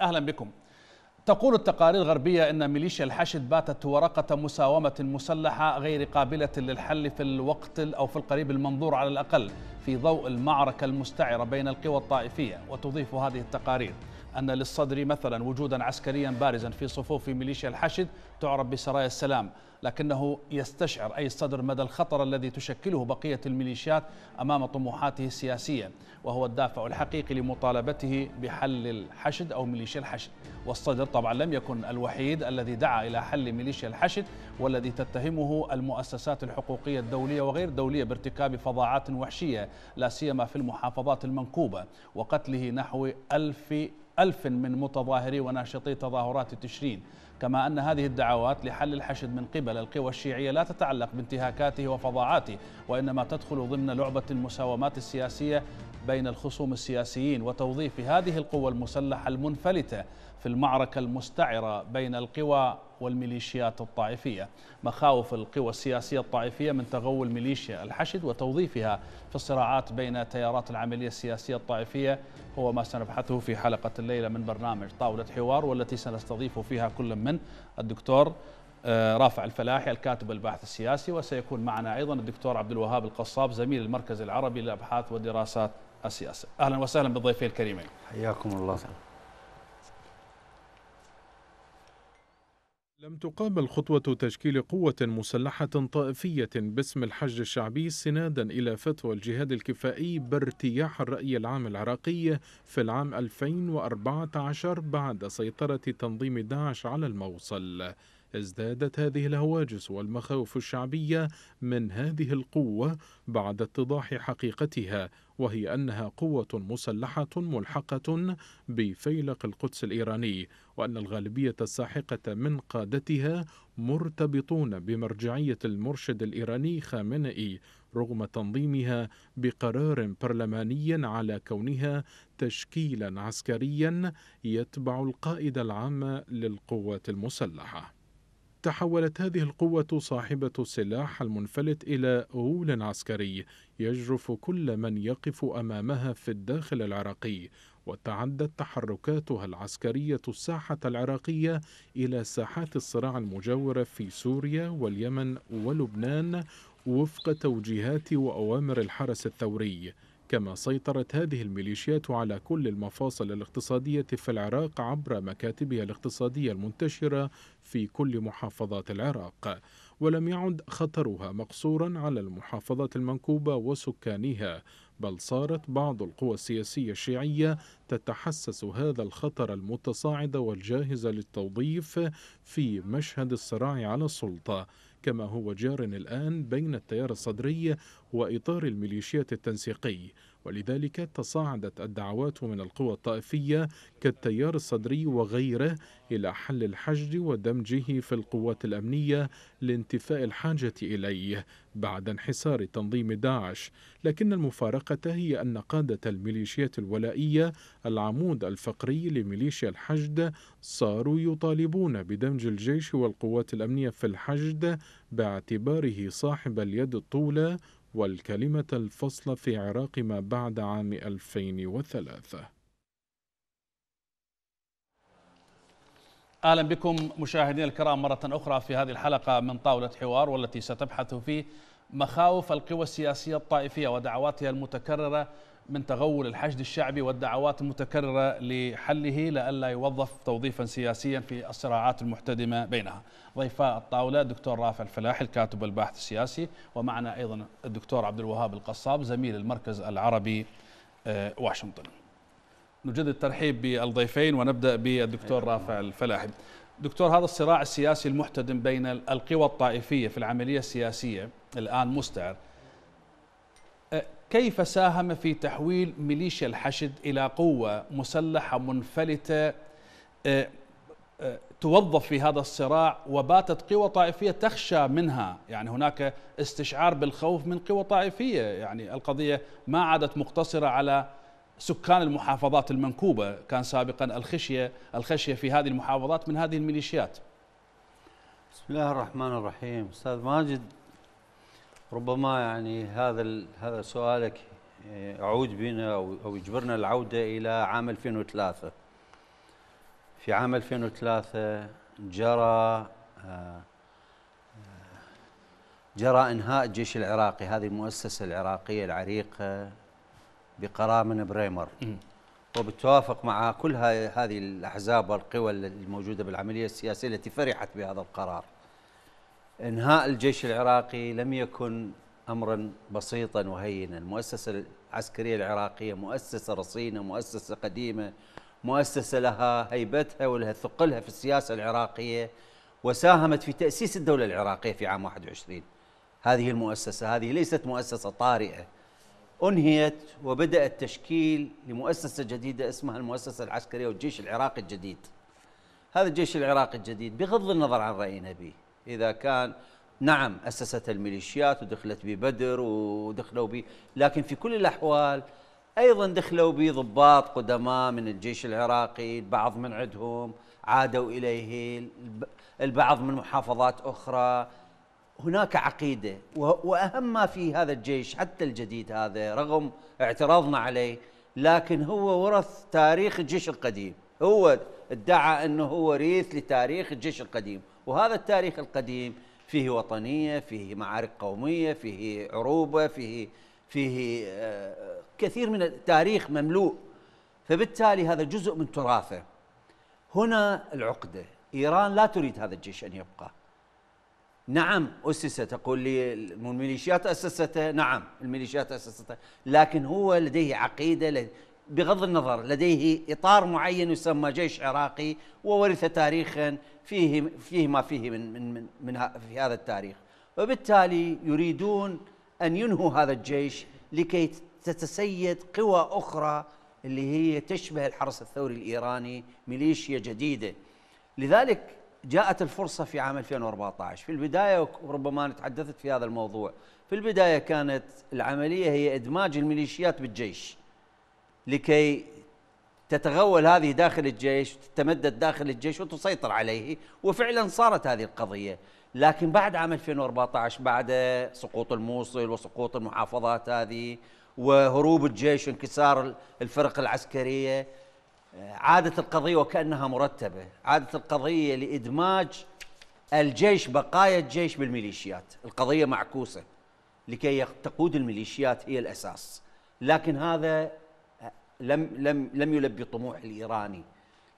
أهلا بكم تقول التقارير الغربية أن ميليشيا الحشد باتت ورقة مساومة مسلحة غير قابلة للحل في الوقت أو في القريب المنظور على الأقل في ضوء المعركة المستعرة بين القوى الطائفية وتضيف هذه التقارير أن للصدر مثلا وجودا عسكريا بارزا في صفوف ميليشيا الحشد تعرف بسرايا السلام لكنه يستشعر أي الصدر مدى الخطر الذي تشكله بقية الميليشيات أمام طموحاته السياسية وهو الدافع الحقيقي لمطالبته بحل الحشد أو ميليشيا الحشد والصدر طبعا لم يكن الوحيد الذي دعا إلى حل ميليشيا الحشد والذي تتهمه المؤسسات الحقوقية الدولية وغير الدولية بارتكاب فظاعات وحشية لا سيما في المحافظات المنكوبة وقتله نحو ألف ألف من متظاهري وناشطي تظاهرات تشرين كما أن هذه الدعوات لحل الحشد من قبل القوى الشيعية لا تتعلق بانتهاكاته وفظاعاته وإنما تدخل ضمن لعبة المساومات السياسية بين الخصوم السياسيين وتوظيف هذه القوى المسلحة المنفلتة في المعركة المستعرة بين القوى والميليشيات الطائفية مخاوف القوى السياسية الطائفية من تغول ميليشيا الحشد وتوظيفها في الصراعات بين تيارات العملية السياسية الطائفية هو ما سنبحثه في حلقة الليلة من برنامج طاولة حوار والتي سنستضيف فيها كل من الدكتور آه، رافع الفلاحي الكاتب الباحث السياسي وسيكون معنا أيضا الدكتور عبد الوهاب القصاب زميل المركز العربي للأبحاث والدراسات السياسية أهلا وسهلا بالضيفين الكريمين حياكم الله لم تقابل خطوة تشكيل قوة مسلحة طائفية باسم الحج الشعبي سنادا إلى فتوى الجهاد الكفائي بارتياح الرأي العام العراقي في العام 2014 بعد سيطرة تنظيم داعش على الموصل ازدادت هذه الهواجس والمخاوف الشعبية من هذه القوة بعد اتضاح حقيقتها وهي أنها قوة مسلحة ملحقة بفيلق القدس الإيراني وأن الغالبية الساحقة من قادتها مرتبطون بمرجعية المرشد الإيراني خامنئي رغم تنظيمها بقرار برلماني على كونها تشكيلا عسكريا يتبع القائد العام للقوات المسلحه تحولت هذه القوة صاحبة السلاح المنفلت إلى غول عسكري يجرف كل من يقف أمامها في الداخل العراقي وتعدت تحركاتها العسكرية الساحة العراقية إلى ساحات الصراع المجاورة في سوريا واليمن ولبنان وفق توجيهات وأوامر الحرس الثوري كما سيطرت هذه الميليشيات على كل المفاصل الاقتصادية في العراق عبر مكاتبها الاقتصادية المنتشرة في كل محافظات العراق ولم يعد خطرها مقصورا على المحافظات المنكوبة وسكانها بل صارت بعض القوى السياسية الشيعية تتحسس هذا الخطر المتصاعد والجاهز للتوظيف في مشهد الصراع على السلطة كما هو جار الآن بين التيار الصدري وإطار الميليشيات التنسيقي ولذلك تصاعدت الدعوات من القوى الطائفية كالتيار الصدري وغيره إلى حل الحشد ودمجه في القوات الأمنية لانتفاء الحاجة إليه بعد انحسار تنظيم داعش لكن المفارقة هي أن قادة الميليشيات الولائية العمود الفقري لميليشيا الحشد صاروا يطالبون بدمج الجيش والقوات الأمنية في الحشد باعتباره صاحب اليد الطولى والكلمة الفصل في عراق ما بعد عام 2003 اهلا بكم مشاهدينا الكرام مره اخرى في هذه الحلقه من طاوله حوار والتي ستبحث في مخاوف القوى السياسيه الطائفيه ودعواتها المتكرره من تغول الحشد الشعبي والدعوات المتكررة لحله لئلا يوظف توظيفا سياسيا في الصراعات المحتدمة بينها ضيفاء الطاولة الدكتور رافع الفلاحي الكاتب والباحث السياسي ومعنا أيضا الدكتور عبد الوهاب القصاب زميل المركز العربي آه، واشنطن نجدد الترحيب بالضيفين ونبدأ بالدكتور أيوة. رافع الفلاحي دكتور هذا الصراع السياسي المحتدم بين القوى الطائفية في العملية السياسية الآن مستعر كيف ساهم في تحويل ميليشيا الحشد إلى قوة مسلحة منفلتة آه، آه، توظف في هذا الصراع وباتت قوى طائفية تخشى منها يعني هناك استشعار بالخوف من قوى طائفية يعني القضية ما عادت مقتصرة على سكان المحافظات المنكوبة كان سابقا الخشية الخشية في هذه المحافظات من هذه الميليشيات بسم الله الرحمن الرحيم أستاذ ماجد ربما يعني هذا هذا سؤالك آه، يعود بنا او يجبرنا العوده الى عام 2003 في عام 2003 جرى آه، آه، جرى انهاء الجيش العراقي هذه المؤسسه العراقيه العريقه بقرار من بريمر وبالتوافق مع كل هذه الاحزاب والقوى الموجوده بالعمليه السياسيه التي فرحت بهذا القرار انهاء الجيش العراقي لم يكن امرا بسيطا وهينا، المؤسسه العسكريه العراقيه مؤسسه رصينه، مؤسسه قديمه، مؤسسه لها هيبتها ولها ثقلها في السياسه العراقيه وساهمت في تاسيس الدوله العراقيه في عام 21. هذه المؤسسه هذه ليست مؤسسه طارئه. انهيت وبدا التشكيل لمؤسسه جديده اسمها المؤسسه العسكريه والجيش العراقي الجديد. هذا الجيش العراقي الجديد بغض النظر عن راينا به إذا كان نعم أسست الميليشيات ودخلت ببدر ودخلوا به لكن في كل الأحوال أيضا دخلوا به ضباط قدماء من الجيش العراقي البعض من عندهم عادوا إليه البعض من محافظات أخرى هناك عقيدة وأهم ما في هذا الجيش حتى الجديد هذا رغم اعتراضنا عليه لكن هو ورث تاريخ الجيش القديم هو ادعى أنه هو ريث لتاريخ الجيش القديم وهذا التاريخ القديم فيه وطنية فيه معارك قومية فيه عروبة فيه فيه آه، كثير من التاريخ مملوء فبالتالي هذا جزء من تراثه هنا العقدة إيران لا تريد هذا الجيش أن يبقى نعم أسس تقول لي الميليشيات أسسته نعم الميليشيات أسسته لكن هو لديه عقيدة بغض النظر لديه إطار معين يسمى جيش عراقي وورث تاريخا فيه فيه ما فيه من من من, من في هذا التاريخ وبالتالي يريدون ان ينهوا هذا الجيش لكي تتسيد قوى اخرى اللي هي تشبه الحرس الثوري الايراني ميليشيا جديده لذلك جاءت الفرصه في عام 2014 في البدايه وربما انا تحدثت في هذا الموضوع في البدايه كانت العمليه هي ادماج الميليشيات بالجيش لكي تتغول هذه داخل الجيش تتمدد داخل الجيش وتسيطر عليه وفعلا صارت هذه القضية لكن بعد عام 2014 بعد سقوط الموصل وسقوط المحافظات هذه وهروب الجيش وانكسار الفرق العسكرية عادت القضية وكأنها مرتبة عادت القضية لإدماج الجيش بقايا الجيش بالميليشيات القضية معكوسة لكي تقود الميليشيات هي الأساس لكن هذا لم لم لم يلبي الطموح الايراني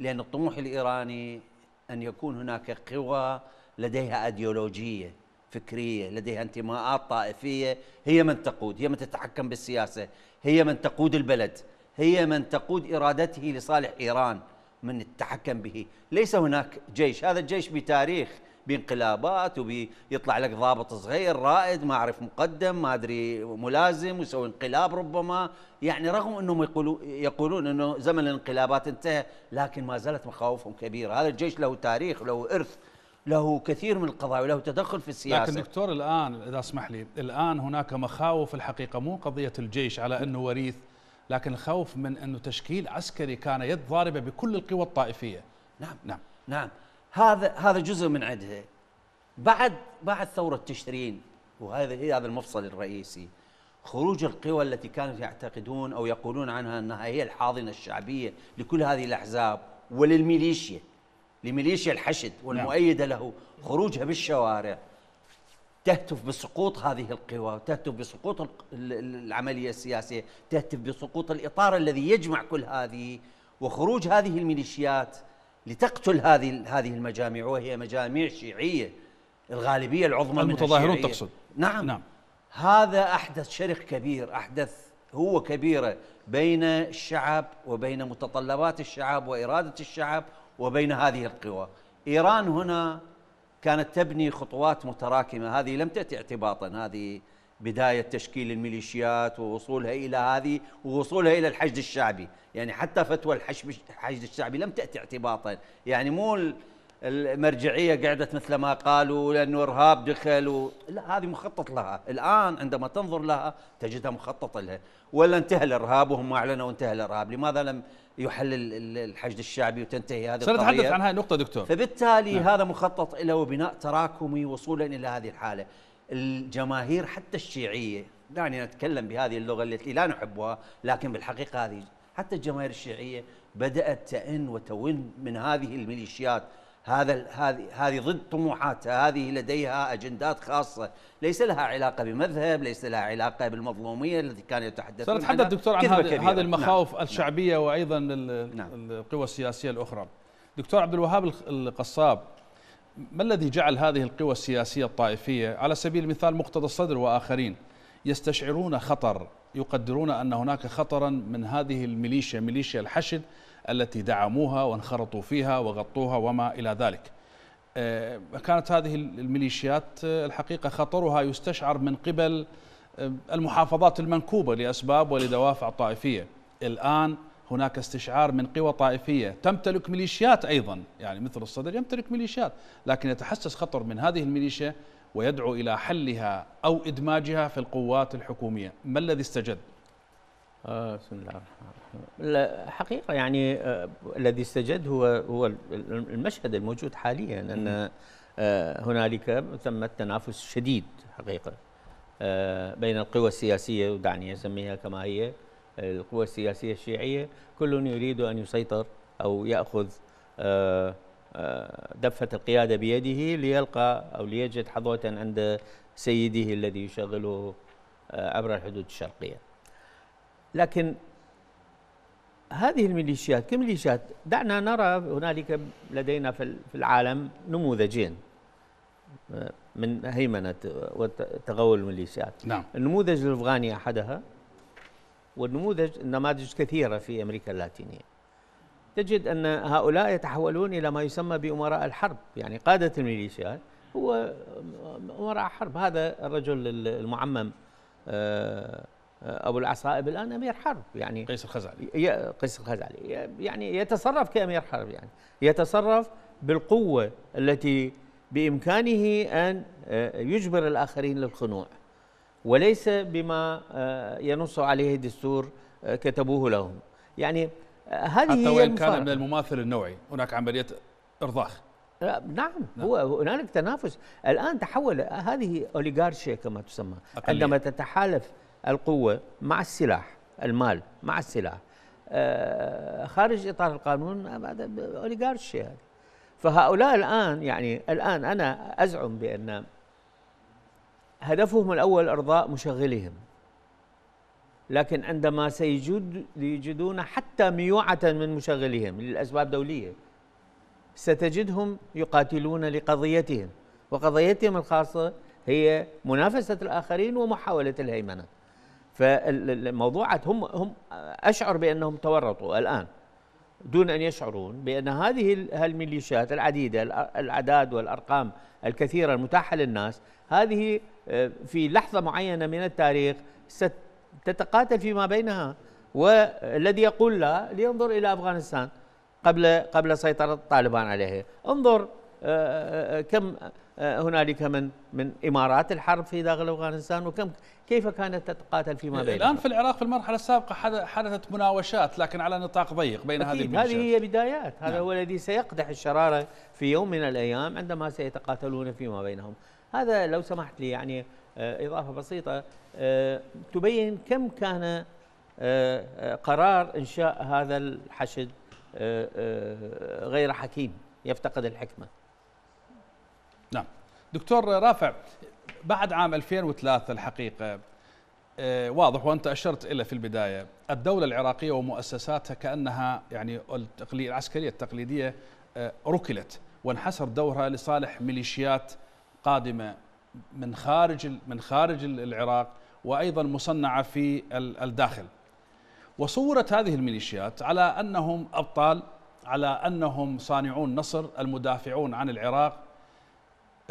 لان الطموح الايراني ان يكون هناك قوى لديها ايديولوجيه فكريه لديها انتماءات طائفيه هي من تقود هي من تتحكم بالسياسه هي من تقود البلد هي من تقود ارادته لصالح ايران من التحكم به ليس هناك جيش هذا الجيش بتاريخ بانقلابات وبيطلع لك ضابط صغير رائد ما اعرف مقدم ما ادري ملازم ويسوي انقلاب ربما يعني رغم انهم يقولوا يقولون انه زمن الانقلابات انتهى لكن ما زالت مخاوفهم كبيره هذا الجيش له تاريخ له ارث له كثير من القضايا وله تدخل في السياسه لكن دكتور الان اذا اسمح لي الان هناك مخاوف الحقيقه مو قضيه الجيش على انه وريث لكن الخوف من انه تشكيل عسكري كان يد ضاربه بكل القوى الطائفيه نعم نعم نعم هذا هذا جزء من عندها بعد بعد ثوره تشرين وهذا هي هذا المفصل الرئيسي خروج القوى التي كانوا يعتقدون او يقولون عنها انها هي الحاضنه الشعبيه لكل هذه الاحزاب وللميليشيا لميليشيا الحشد نعم. والمؤيده له خروجها بالشوارع تهتف بسقوط هذه القوى تهتف بسقوط العمليه السياسيه تهتف بسقوط الاطار الذي يجمع كل هذه وخروج هذه الميليشيات لتقتل هذه هذه المجاميع وهي مجاميع شيعيه الغالبيه العظمى المتظاهرون تقصد نعم نعم هذا احدث شرخ كبير احدث هو كبيره بين الشعب وبين متطلبات الشعب واراده الشعب وبين هذه القوى ايران هنا كانت تبني خطوات متراكمه هذه لم تاتي اعتباطا هذه بداية تشكيل الميليشيات ووصولها إلى هذه ووصولها إلى الحشد الشعبي يعني حتى فتوى الحشد الشعبي لم تأتي اعتباطا يعني مو المرجعية قعدت مثل ما قالوا لأنه إرهاب دخل و... لا هذه مخطط لها الآن عندما تنظر لها تجدها مخططة لها ولا انتهى الإرهاب وهم أعلنوا انتهى الإرهاب لماذا لم يحل الحشد الشعبي وتنتهي هذه القضية سنتحدث عن هذه النقطة دكتور فبالتالي نعم. هذا مخطط له بناء تراكمي وصولا إلى هذه الحالة الجماهير حتى الشيعيه دعني اتكلم بهذه اللغه التي لا نحبها لكن بالحقيقه هذه حتى الجماهير الشيعيه بدات تئن وتون من هذه الميليشيات هذا هذه هذه ضد طموحاتها هذه لديها اجندات خاصه ليس لها علاقه بمذهب ليس لها علاقه بالمظلوميه التي كان يتحدث سنتحدث دكتور عن هذه المخاوف نعم. الشعبيه نعم. وايضا نعم. القوى السياسيه الاخرى دكتور عبد الوهاب القصاب ما الذي جعل هذه القوى السياسية الطائفية على سبيل المثال مقتدى الصدر وآخرين يستشعرون خطر يقدرون أن هناك خطرا من هذه الميليشيا ميليشيا الحشد التي دعموها وانخرطوا فيها وغطوها وما إلى ذلك آه، كانت هذه الميليشيات آه، الحقيقة خطرها يستشعر من قبل آه، المحافظات المنكوبة لأسباب ولدوافع طائفية الآن هناك استشعار من قوى طائفية تمتلك ميليشيات أيضا يعني مثل الصدر يمتلك ميليشيات لكن يتحسس خطر من هذه الميليشيا ويدعو إلى حلها أو إدماجها في القوات الحكومية ما الذي استجد؟ آه، بسم الله الرحمن الرحيم الحقيقة حقيقة يعني آه، الذي استجد هو هو المشهد الموجود حاليا أن آه، هنالك ثم تنافس شديد حقيقة بين القوى السياسية ودعني أسميها كما هي القوى السياسية الشيعية كل يريد أن يسيطر أو يأخذ آه، آه، دفة القيادة بيده ليلقى أو ليجد حظوة عند سيده الذي يشغله آه، عبر الحدود الشرقية لكن هذه الميليشيات كميليشيات دعنا نرى هنالك لدينا في العالم نموذجين من هيمنة وتغول الميليشيات نعم. النموذج الأفغاني أحدها والنموذج النماذج كثيرة في أمريكا اللاتينية تجد أن هؤلاء يتحولون إلى ما يسمى بأمراء الحرب يعني قادة الميليشيات هو أمراء حرب هذا الرجل المعمم آه، أبو العصائب الآن أمير حرب يعني قيس الخزعلي قيس الخزعلي يعني يتصرف كأمير حرب يعني يتصرف بالقوة التي بإمكانه أن آه، يجبر الآخرين للخنوع وليس بما آه، ينص عليه دستور آه، كتبوه لهم يعني آه، هذه حتى وإن كان من المماثل النوعي هناك عملية إرضاخ نعم, نعم. هو هنالك تنافس الآن تحول هذه أوليغارشيا كما تسمى أقلية. عندما تتحالف القوة مع السلاح المال مع السلاح خارج إطار القانون هذا أوليغارشيا فهؤلاء الآن يعني الآن أنا أزعم بأن هدفهم الأول إرضاء مشغلهم لكن عندما سيجدون حتى ميوعة من مشغلهم للأسباب دولية ستجدهم يقاتلون لقضيتهم وقضيتهم الخاصة هي منافسة الآخرين ومحاولة الهيمنة فالموضوعات هم هم أشعر بأنهم تورطوا الآن دون أن يشعرون بأن هذه الميليشيات العديدة الأعداد والأرقام الكثيرة المتاحة للناس هذه آه، في لحظة معينة من التاريخ ستتقاتل فيما بينها والذي يقول لا لينظر إلى أفغانستان قبل قبل سيطرة الطالبان عليها انظر آه، آه، آه، كم هنالك من من امارات الحرب في داخل افغانستان وكم كيف كانت تتقاتل فيما بين الان في العراق في المرحله السابقه حدثت مناوشات لكن على نطاق ضيق بين هذه الميليشيات هذه هي بدايات هذا نعم. هو الذي سيقدح الشراره في يوم من الايام عندما سيتقاتلون فيما بينهم هذا لو سمحت لي يعني اضافه بسيطه تبين كم كان قرار انشاء هذا الحشد غير حكيم يفتقد الحكمه دكتور رافع بعد عام 2003 الحقيقة آه، واضح وانت اشرت الى في البدايه الدوله العراقيه ومؤسساتها كانها يعني العسكريه التقليديه آه، ركلت وانحسر دورها لصالح ميليشيات قادمه من خارج من خارج العراق وايضا مصنعه في الداخل وصورت هذه الميليشيات على انهم ابطال على انهم صانعون نصر المدافعون عن العراق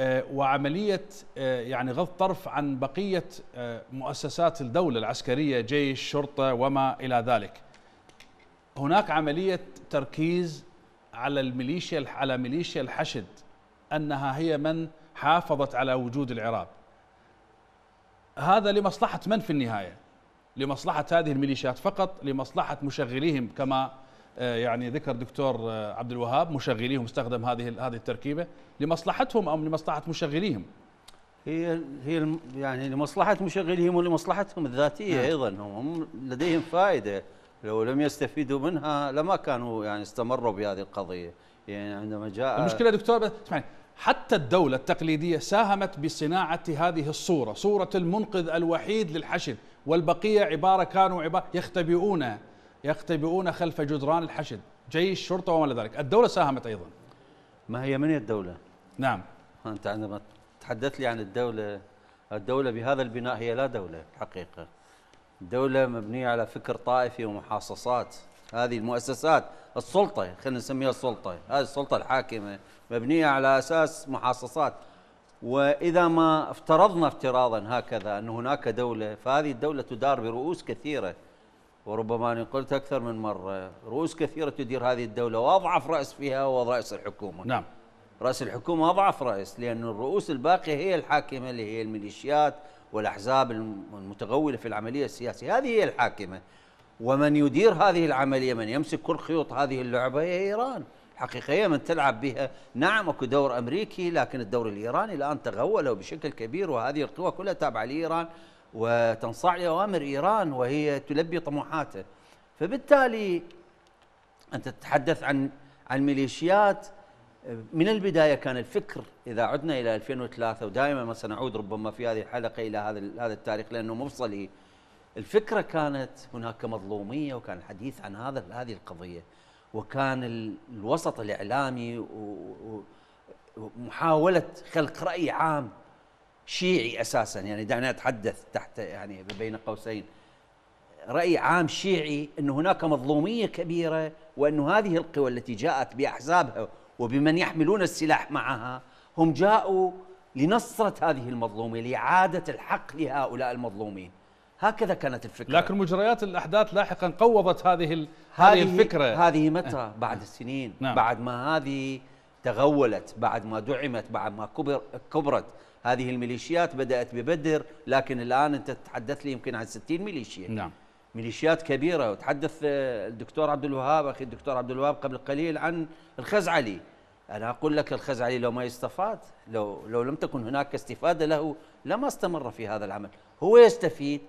آه، وعملية آه، يعني غض طرف عن بقية آه، مؤسسات الدولة العسكرية جيش شرطة وما إلى ذلك هناك عملية تركيز على الميليشيا على ميليشيا الحشد أنها هي من حافظت على وجود العراق هذا لمصلحة من في النهاية لمصلحة هذه الميليشيات فقط لمصلحة مشغليهم كما آه، يعني ذكر دكتور آه، عبد الوهاب مشغليهم استخدم هذه هذه التركيبه لمصلحتهم ام لمصلحه مشغليهم؟ هي هي يعني لمصلحه مشغليهم ولمصلحتهم الذاتيه نعم. ايضا هم لديهم فائده لو لم يستفيدوا منها لما كانوا يعني استمروا بهذه القضيه يعني عندما جاء المشكله دكتور اسمعني حتى الدولة التقليدية ساهمت بصناعة هذه الصورة صورة المنقذ الوحيد للحشد والبقية عبارة كانوا عبارة يختبئون يختبئون خلف جدران الحشد جيش شرطة وما إلى ذلك الدولة ساهمت أيضا ما هي من الدولة؟ نعم أنت عندما تحدث لي عن الدولة الدولة بهذا البناء هي لا دولة حقيقة دولة مبنية على فكر طائفي ومحاصصات هذه المؤسسات السلطة خلينا نسميها السلطة هذه السلطة الحاكمة مبنية على أساس محاصصات وإذا ما افترضنا افتراضا هكذا أن هناك دولة فهذه الدولة تدار برؤوس كثيرة وربما أنا قلت أكثر من مرة رؤوس كثيرة تدير هذه الدولة وأضعف رأس فيها هو رأس الحكومة نعم رأس الحكومة أضعف رأس لأن الرؤوس الباقية هي الحاكمة اللي هي الميليشيات والأحزاب المتغولة في العملية السياسية هذه هي الحاكمة ومن يدير هذه العملية من يمسك كل خيوط هذه اللعبة هي إيران حقيقية من تلعب بها نعم أكو دور أمريكي لكن الدور الإيراني الآن تغوله بشكل كبير وهذه القوى كلها تابعة لإيران وتنصاع لأوامر إيران وهي تلبي طموحاته فبالتالي أنت تتحدث عن عن ميليشيات من البداية كان الفكر إذا عدنا إلى 2003 ودائما ما سنعود ربما في هذه الحلقة إلى هذا هذا التاريخ لأنه مفصلي الفكرة كانت هناك مظلومية وكان الحديث عن هذا هذه القضية وكان الوسط الإعلامي ومحاولة خلق رأي عام شيعي اساسا يعني دعنا نتحدث تحت يعني بين قوسين راي عام شيعي ان هناك مظلوميه كبيره وان هذه القوى التي جاءت باحزابها وبمن يحملون السلاح معها هم جاءوا لنصره هذه المظلوميه لاعاده الحق لهؤلاء المظلومين هكذا كانت الفكره لكن مجريات الاحداث لاحقا قوضت هذه هذه الفكره هذه متى بعد سنين نعم. بعد ما هذه تغولت بعد ما دعمت بعد ما كبر كبرت هذه الميليشيات بدأت ببدر لكن الآن أنت تتحدث لي يمكن عن 60 ميليشيا نعم ميليشيات كبيرة وتحدث آه، الدكتور عبد الوهاب أخي الدكتور عبد الوهاب قبل قليل عن الخزعلي أنا أقول لك الخزعلي لو ما استفاد لو, لو لم تكن هناك استفادة له لما استمر في هذا العمل هو يستفيد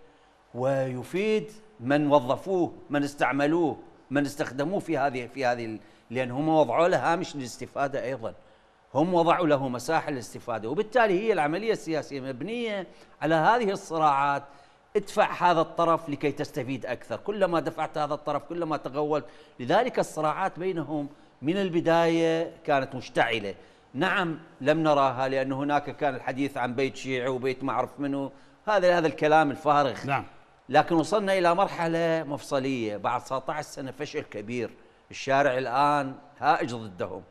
ويفيد من وظفوه من استعملوه من استخدموه في هذه في هذه لأن هم وضعوا له هامش للاستفادة أيضاً هم وضعوا له مساحة للاستفادة وبالتالي هي العملية السياسية مبنية على هذه الصراعات ادفع هذا الطرف لكي تستفيد أكثر كلما دفعت هذا الطرف كلما تغولت لذلك الصراعات بينهم من البداية كانت مشتعلة نعم لم نراها لأن هناك كان الحديث عن بيت شيعي وبيت ما أعرف منه هذا هذا الكلام الفارغ نعم لكن وصلنا إلى مرحلة مفصلية بعد 19 سنة فشل كبير الشارع الآن هائج ضدهم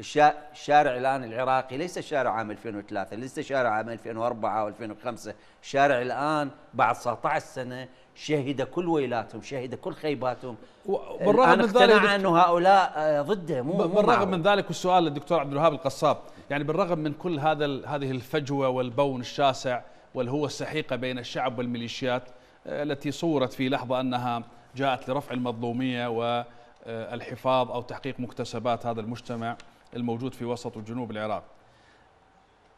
الشارع الآن العراقي ليس شارع عام 2003 ليس شارع عام 2004 أو 2005 الشارع الآن بعد 19 سنة شهد كل ويلاتهم شهد كل خيباتهم بالرغم من ذلك أنه هؤلاء آه، ضده مو بالرغم من ذلك والسؤال للدكتور عبد الوهاب القصاب يعني بالرغم من كل هذا هذه الفجوة والبون الشاسع والهوة السحيقة بين الشعب والميليشيات آه، التي صورت في لحظة أنها جاءت لرفع المظلومية والحفاظ آه، أو تحقيق مكتسبات هذا المجتمع الموجود في وسط وجنوب العراق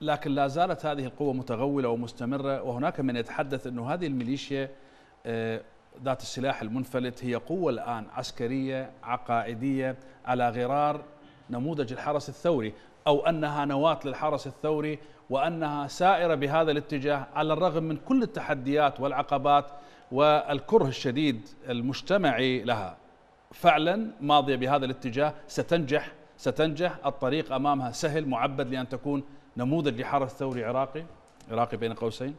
لكن لا زالت هذه القوة متغولة ومستمرة وهناك من يتحدث أن هذه الميليشيا آه، ذات السلاح المنفلت هي قوة الآن عسكرية عقائدية على غرار نموذج الحرس الثوري أو أنها نواة للحرس الثوري وأنها سائرة بهذا الاتجاه على الرغم من كل التحديات والعقبات والكره الشديد المجتمعي لها فعلا ماضية بهذا الاتجاه ستنجح ستنجح الطريق أمامها سهل معبد لأن تكون نموذج لحرس ثوري عراقي عراقي بين قوسين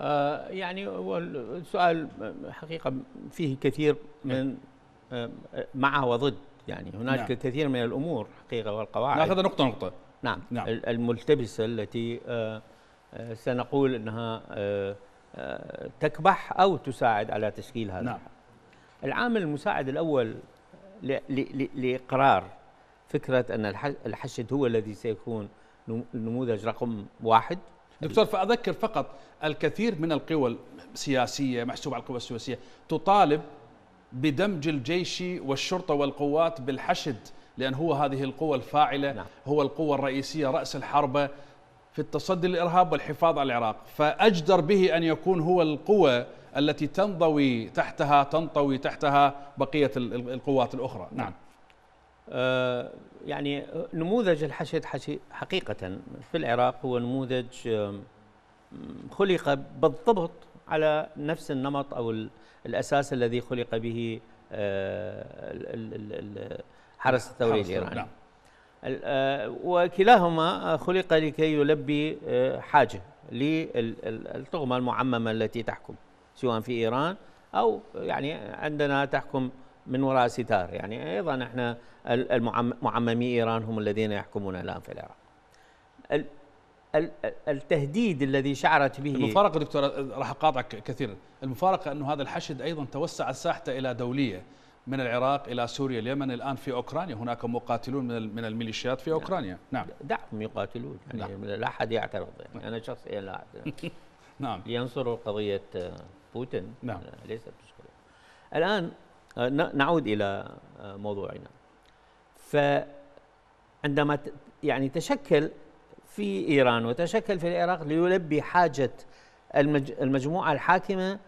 آه، يعني السؤال حقيقة فيه كثير من آه، مع وضد يعني هناك نعم. كثير من الأمور حقيقة والقواعد نأخذ نقطة نقطة نعم, نعم. الملتبسة التي آه، سنقول أنها تكبح أو تساعد على تشكيل هذا نعم. العامل المساعد الأول لاقرار فكره ان الحشد هو الذي سيكون النموذج رقم واحد دكتور فاذكر فقط الكثير من القوى السياسيه محسوبه على القوى السياسيه تطالب بدمج الجيش والشرطه والقوات بالحشد لان هو هذه القوه الفاعله نعم. هو القوه الرئيسيه راس الحربه في التصدي للارهاب والحفاظ على العراق فاجدر به ان يكون هو القوه التي تنضوي تحتها تنطوي تحتها بقيه القوات الاخرى نعم, نعم. آه، يعني نموذج الحشد حقيقة في العراق هو نموذج خلق بالضبط على نفس النمط أو الأساس الذي خلق به آه، نعم، حرس الثوري الإيراني نعم. آه، وكلاهما خلق لكي يلبي حاجة للطغمة المعممة التي تحكم سواء في إيران أو يعني عندنا تحكم من وراء ستار يعني ايضا احنا معممي ايران هم الذين يحكمون الان في العراق التهديد الذي شعرت به المفارقه دكتور راح اقاطعك كثيرا المفارقه انه هذا الحشد ايضا توسع ساحته الى دوليه من العراق الى سوريا اليمن الان في اوكرانيا هناك مقاتلون من من الميليشيات في نعم. اوكرانيا نعم دعهم يقاتلون يعني نعم. لا احد يعترض يعني انا شخصيا لا اعترض نعم لينصروا قضيه بوتين نعم ليس الان آه، نعود الى آه، موضوعنا فعندما يعني تشكل في ايران وتشكل في العراق ليلبي حاجه المجموعه الحاكمه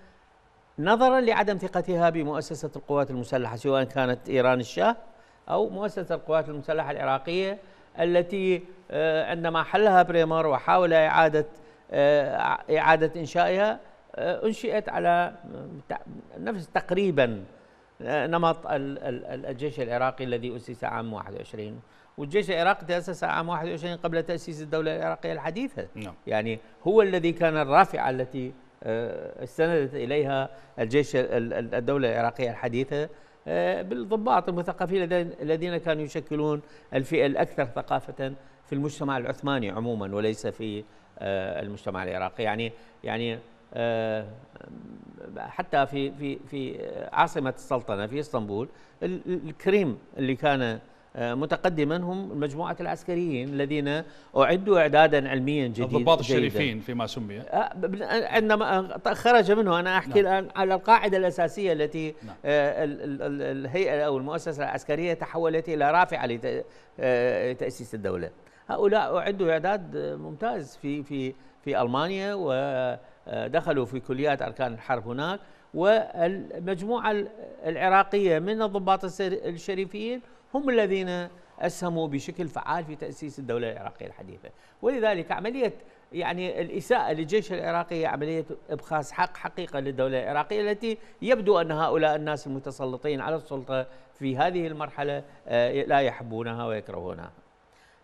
نظرا لعدم ثقتها بمؤسسه القوات المسلحه سواء كانت ايران الشاه او مؤسسه القوات المسلحه العراقيه التي آه، عندما حلها بريمر وحاول اعاده اعاده انشائها انشئت على نفس تقريبا آه، نمط الجيش العراقي الذي أسس عام 21 والجيش العراقي تأسس عام 21 قبل تأسيس الدولة العراقية الحديثة نعم. يعني هو الذي كان الرافعة التي آه، استندت إليها الجيش الدولة العراقية الحديثة آه، بالضباط المثقفين الذين كانوا يشكلون الفئة الأكثر ثقافة في المجتمع العثماني عموما وليس في المجتمع العراقي يعني يعني آه، حتى في في في عاصمه السلطنه في اسطنبول الكريم اللي كان آه، متقدما هم مجموعة العسكريين الذين أعدوا إعدادا علميا جديدا الضباط الشريفين فيما سمي آه، عندما خرج منه أنا أحكي نعم. الآن على القاعدة الأساسية التي نعم. الهيئة أو المؤسسة العسكرية تحولت إلى رافعة لتأسيس الدولة هؤلاء أعدوا إعداد ممتاز في في في ألمانيا و دخلوا في كليات أركان الحرب هناك والمجموعة العراقية من الضباط الشريفيين هم الذين أسهموا بشكل فعال في تأسيس الدولة العراقية الحديثة ولذلك عملية يعني الإساءة للجيش العراقي عملية إبخاس حق حقيقة للدولة العراقية التي يبدو أن هؤلاء الناس المتسلطين على السلطة في هذه المرحلة آه، لا يحبونها ويكرهونها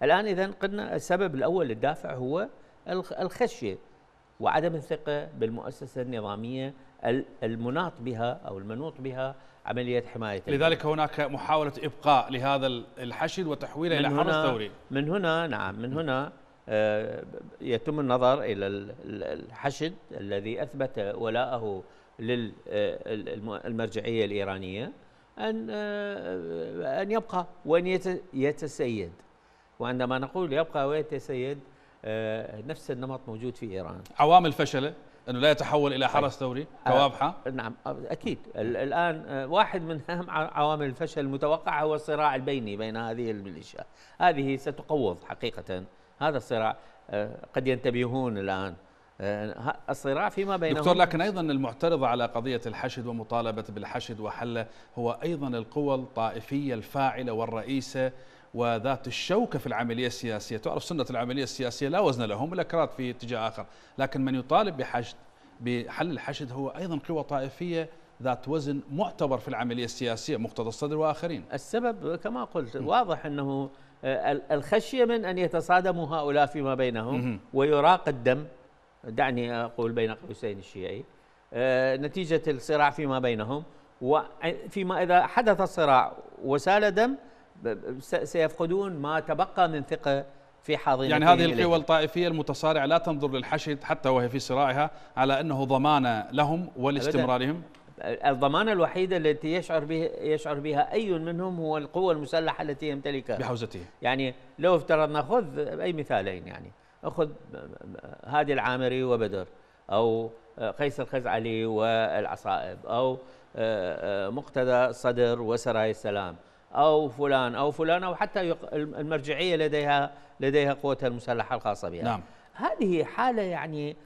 الآن إذا قلنا السبب الأول للدافع هو الخشية وعدم الثقة بالمؤسسة النظامية المناط بها أو المنوط بها عملية حماية لذلك هناك محاولة إبقاء لهذا الحشد وتحويله إلى حرس ثوري من هنا نعم من هنا آه، يتم النظر إلى الحشد الذي أثبت ولاءه للمرجعية آه، الإيرانية أن آه، أن يبقى وأن يتسيد وعندما نقول يبقى ويتسيد آه، نفس النمط موجود في ايران عوامل فشله انه لا يتحول الى طيب. حرس ثوري كوابحه آه نعم آه، اكيد الان آه، واحد من اهم عوامل الفشل المتوقعه هو الصراع البيني بين هذه الميليشيا هذه ستقوض حقيقه هذا الصراع قد ينتبهون الان الصراع فيما بينهم دكتور لكن ايضا المعترضه على قضيه الحشد ومطالبه بالحشد وحله هو ايضا القوى الطائفيه الفاعله والرئيسه وذات الشوكة في العملية السياسية تعرف سنة العملية السياسية لا وزن لهم الأكراد في اتجاه آخر لكن من يطالب بحشد بحل الحشد هو أيضا قوى طائفية ذات وزن معتبر في العملية السياسية مقتضى الصدر وآخرين السبب كما قلت واضح أنه آه، الخشية من أن يتصادموا هؤلاء فيما بينهم ويراق الدم دعني أقول بين قوسين الشيعي آه، نتيجة الصراع فيما بينهم وفيما إذا حدث الصراع وسال دم سيفقدون ما تبقى من ثقه في حاضنة يعني هذه القوى الطائفيه المتصارعه لا تنظر للحشد حتى وهي في صراعها على انه ضمانه لهم ولاستمرارهم الضمانه الوحيده التي يشعر بها يشعر بها اي منهم هو القوه المسلحه التي يمتلكها بحوزته يعني لو افترضنا خذ اي مثالين يعني اخذ هادي العامري وبدر او قيس الخزعلي والعصائب او آه، آه، مقتدى الصدر وسرايا السلام او فلان او فلان او حتى المرجعيه لديها لديها قوتها المسلحه الخاصه بها نعم. هذه حاله يعني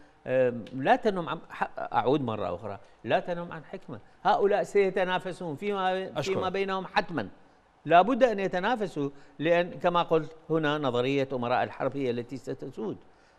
لا تنم عن اعود مره اخرى لا تنم عن حكمه هؤلاء سيتنافسون فيما أشكر. فيما بينهم حتما لابد ان يتنافسوا لان كما قلت هنا نظريه امراء الحرب هي التي ستسود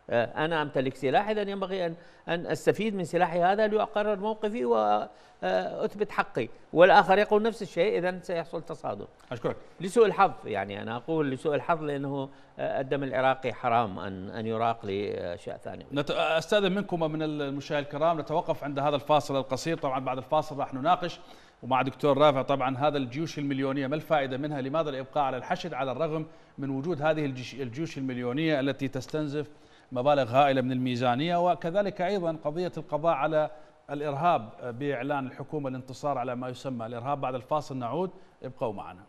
آه، أنا أمتلك سلاح إذا ينبغي أن أن أستفيد من سلاحي هذا لأقرر موقفي وأثبت آه، حقي والآخر يقول نفس الشيء إذا سيحصل تصادم أشكرك لسوء الحظ يعني أنا أقول لسوء الحظ لأنه آه، الدم العراقي حرام أن أن يراق لأشياء ثانية نت... أستاذن منكم ومن المشاهد الكرام نتوقف عند هذا الفاصل القصير طبعا بعد الفاصل راح نناقش ومع دكتور رافع طبعا هذا الجيوش المليونية ما الفائدة منها لماذا الإبقاء على الحشد على الرغم من وجود هذه الجيوش المليونية التي تستنزف مبالغ هائلة من الميزانية وكذلك أيضا قضية القضاء على الإرهاب بإعلان الحكومة الانتصار على ما يسمى الإرهاب بعد الفاصل نعود ابقوا معنا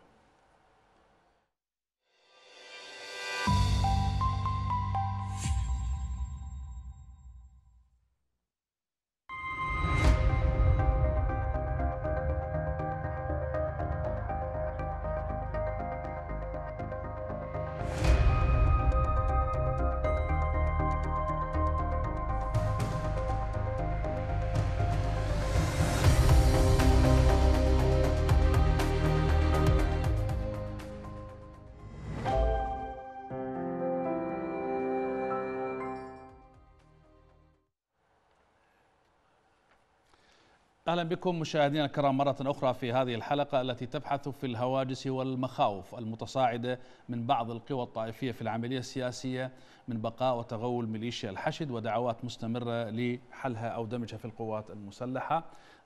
أهلا بكم مشاهدينا الكرام مرة أخرى في هذه الحلقة التي تبحث في الهواجس والمخاوف المتصاعدة من بعض القوى الطائفية في العملية السياسية من بقاء وتغول ميليشيا الحشد ودعوات مستمرة لحلها أو دمجها في القوات المسلحة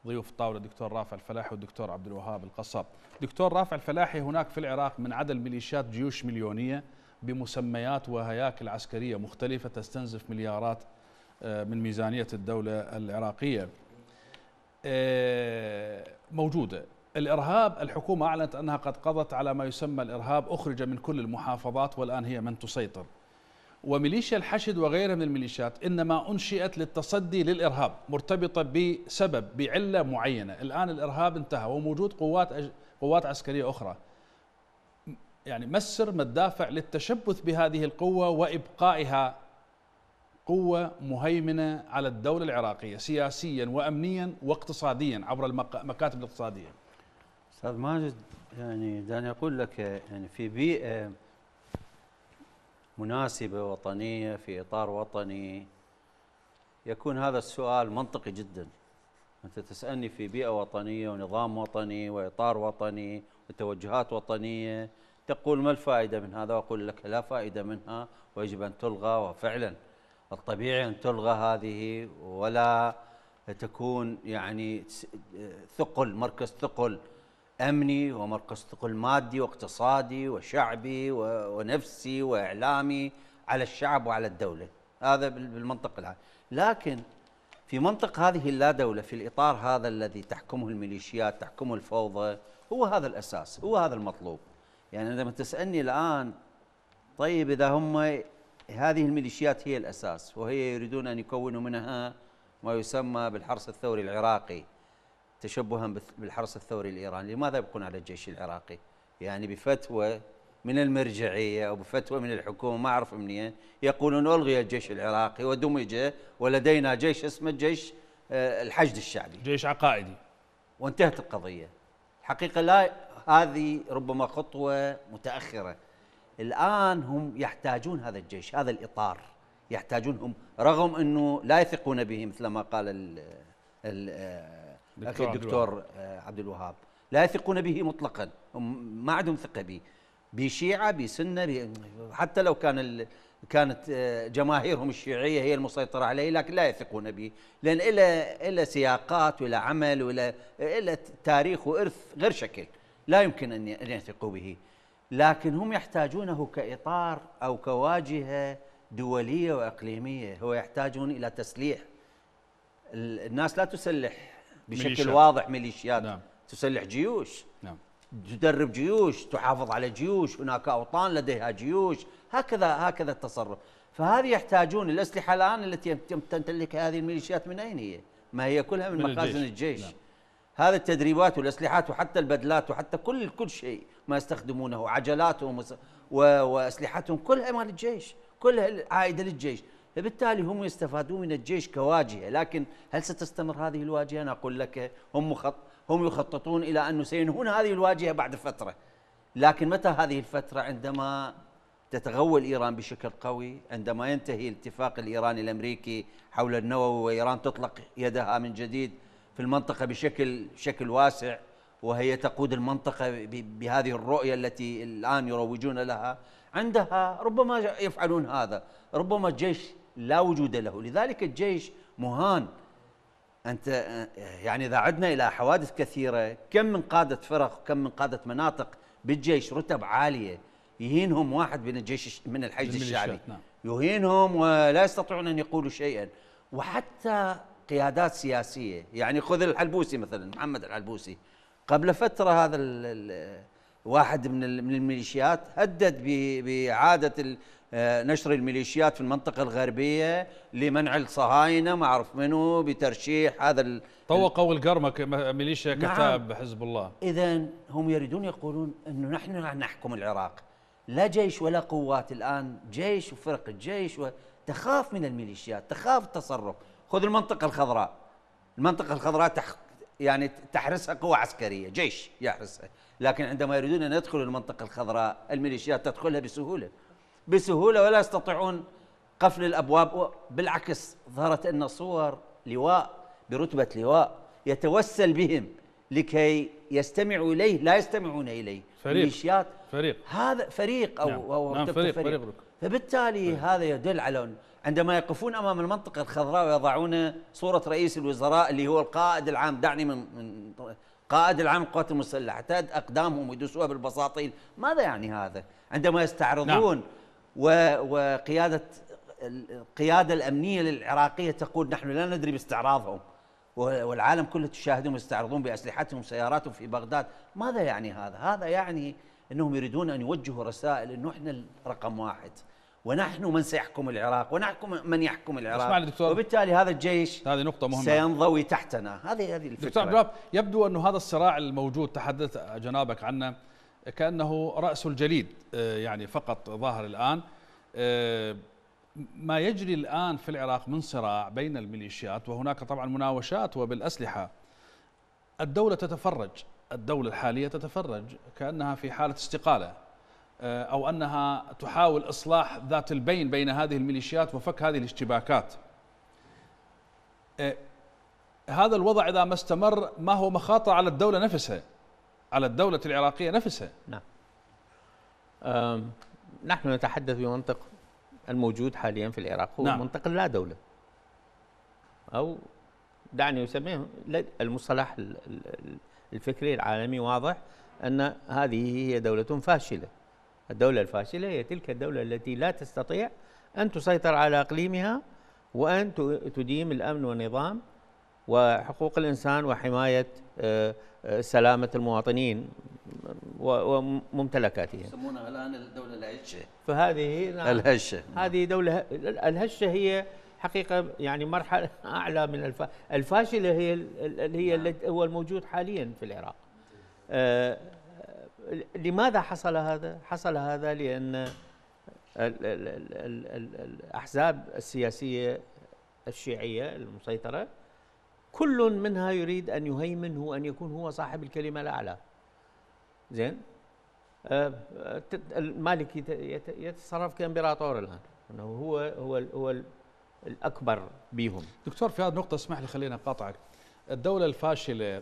ضيوف الطاولة الدكتور رافع الفلاحي والدكتور عبد الوهاب القصب دكتور رافع الفلاحي هناك في العراق من عدد ميليشيات جيوش مليونية بمسميات وهياكل عسكرية مختلفة تستنزف مليارات آه، من ميزانية الدولة العراقية آه، موجوده الارهاب الحكومه اعلنت انها قد قضت على ما يسمى الارهاب اخرج من كل المحافظات والان هي من تسيطر وميليشيا الحشد وغيرها من الميليشيات انما انشئت للتصدي للارهاب مرتبطه بسبب بعله معينه الان الارهاب انتهى وموجود قوات أج... قوات عسكريه اخرى يعني ما السر ما الدافع للتشبث بهذه القوه وابقائها قوة مهيمنة على الدولة العراقية سياسيا وأمنيا واقتصاديا عبر المكاتب الاقتصادية أستاذ ماجد يعني دعني أقول لك يعني في بيئة مناسبة وطنية في إطار وطني يكون هذا السؤال منطقي جدا أنت تسألني في بيئة وطنية ونظام وطني وإطار وطني وتوجهات وطنية تقول ما الفائدة من هذا وأقول لك لا فائدة منها ويجب أن تلغى وفعلا الطبيعي أن تلغى هذه ولا تكون يعني ثقل مركز ثقل أمني ومركز ثقل مادي واقتصادي وشعبي ونفسي وإعلامي على الشعب وعلى الدولة هذا بالمنطق العام لكن في منطق هذه اللا دولة في الإطار هذا الذي تحكمه الميليشيات تحكمه الفوضى هو هذا الأساس هو هذا المطلوب يعني عندما تسألني الآن طيب إذا هم هذه الميليشيات هي الأساس وهي يريدون أن يكونوا منها ما يسمى بالحرس الثوري العراقي تشبها بالحرس الثوري الإيراني لماذا يبقون على الجيش العراقي يعني بفتوى من المرجعية أو بفتوى من الحكومة ما أعرف منين يقولون ألغي الجيش العراقي ودمج ولدينا جيش اسمه جيش آه، الحشد الشعبي جيش عقائدي وانتهت القضية الحقيقة لا هذه ربما خطوة متأخرة الآن هم يحتاجون هذا الجيش هذا الإطار يحتاجونهم رغم أنه لا يثقون به مثل ما قال ال ال آه، أخي الدكتور آه، عبد الوهاب لا يثقون به مطلقا ما عندهم ثقة به بشيعة بسنة حتى لو كان كانت آه، جماهيرهم الشيعية هي المسيطرة عليه لكن لا يثقون به لأن إلى إلى سياقات ولا عمل ولا إلى تاريخ وإرث غير شكل لا يمكن أن يثقوا به لكن هم يحتاجونه كإطار أو كواجهة دولية وإقليمية هو يحتاجون إلى تسليح الناس لا تسلح بشكل ميليشيات. واضح ميليشيات نعم. تسلح جيوش نعم. تدرب جيوش تحافظ على جيوش هناك أوطان لديها جيوش هكذا هكذا التصرف فهذه يحتاجون الأسلحة الآن التي تمتلكها هذه الميليشيات من أين هي؟ ما هي كلها من, من مخازن الجيش, الجيش. نعم. هذا التدريبات والاسلحات وحتى البدلات وحتى كل كل شيء ما يستخدمونه عجلاتهم واسلحتهم كلها مال الجيش كلها عائده للجيش فبالتالي هم يستفادون من الجيش كواجهه لكن هل ستستمر هذه الواجهه انا اقول لك هم مخط هم يخططون الى انه سينهون هذه الواجهه بعد فتره لكن متى هذه الفتره عندما تتغول ايران بشكل قوي عندما ينتهي الاتفاق الايراني الامريكي حول النووي وايران تطلق يدها من جديد في المنطقة بشكل بشكل واسع وهي تقود المنطقة بهذه الرؤية التي الآن يروجون لها عندها ربما يفعلون هذا ربما الجيش لا وجود له لذلك الجيش مهان أنت يعني إذا عدنا إلى حوادث كثيرة كم من قادة فرق كم من قادة مناطق بالجيش رتب عالية يهينهم واحد من الجيش من الحشد الشعبي نعم. يهينهم ولا يستطيعون أن يقولوا شيئا وحتى قيادات سياسيه يعني خذ الحلبوسي مثلا محمد الحلبوسي قبل فتره هذا واحد من من الميليشيات هدد باعاده آه، نشر الميليشيات في المنطقه الغربيه لمنع الصهاينه ما اعرف منو بترشيح هذا طوقوا القرمك ميليشيا نعم. كتاب حزب الله اذا هم يريدون يقولون انه نحن نحكم العراق لا جيش ولا قوات الان جيش وفرق الجيش تخاف من الميليشيات تخاف التصرف خذ المنطقه الخضراء المنطقه الخضراء تح يعني تحرسها قوة عسكريه جيش يحرسها لكن عندما يريدون ان يدخلوا المنطقه الخضراء الميليشيات تدخلها بسهوله بسهوله ولا يستطيعون قفل الابواب بالعكس ظهرت ان صور لواء برتبه لواء يتوسل بهم لكي يستمعوا اليه لا يستمعون اليه فريق ميليشيات فريق هذا فريق او نعم. أو نعم فريق, فريق, فريق, فريق فبالتالي فريق. هذا يدل على عندما يقفون امام المنطقه الخضراء ويضعون صوره رئيس الوزراء اللي هو القائد العام دعني من, من قائد العام القوات المسلحه اعتاد اقدامهم ويدسوها بالبساطيل ماذا يعني هذا عندما يستعرضون نعم. وقياده القياده الامنيه العراقيه تقول نحن لا ندري باستعراضهم والعالم كله تشاهدهم يستعرضون باسلحتهم سياراتهم في بغداد ماذا يعني هذا هذا يعني انهم يريدون ان يوجهوا رسائل انه احنا رقم واحد ونحن من سيحكم العراق ونحكم من يحكم العراق دكتور وبالتالي هذا الجيش هذه نقطة مهمة سينضوي تحتنا هذه هذه الفكرة دكتور عبد يبدو أن هذا الصراع الموجود تحدث جنابك عنه كأنه رأس الجليد آه، يعني فقط ظاهر الآن آه، ما يجري الآن في العراق من صراع بين الميليشيات وهناك طبعا مناوشات وبالأسلحة الدولة تتفرج الدولة الحالية تتفرج كأنها في حالة استقالة آه، أو أنها تحاول إصلاح ذات البين بين هذه الميليشيات وفك هذه الاشتباكات آه، هذا الوضع إذا ما استمر ما هو مخاطر على الدولة نفسها على الدولة العراقية نفسها نعم نحن نتحدث بمنطق الموجود حاليا في العراق هو نعم. منطق لا دولة أو دعني أسميه المصطلح الفكري العالمي واضح أن هذه هي دولة فاشلة الدولة الفاشلة هي تلك الدولة التي لا تستطيع أن تسيطر على أقليمها وأن تديم الأمن والنظام وحقوق الإنسان وحماية آه، سلامة المواطنين وممتلكاتهم يسمونها الآن الدولة الهشة فهذه نعم. الهشة هذه دولة الهشة هي حقيقة يعني مرحلة أعلى من الفاشلة هي هي نعم. هو الموجود حاليا في العراق آه، لماذا حصل هذا؟ حصل هذا لأن الأحزاب السياسية الشيعية المسيطرة كل منها يريد أن يهيمن هو أن يكون هو صاحب الكلمة الأعلى زين أه، المالكي يتصرف كامبراطور الآن أنه هو هو هو الأكبر بهم. دكتور في هذه النقطة اسمح لي خلينا أقاطعك الدولة الفاشلة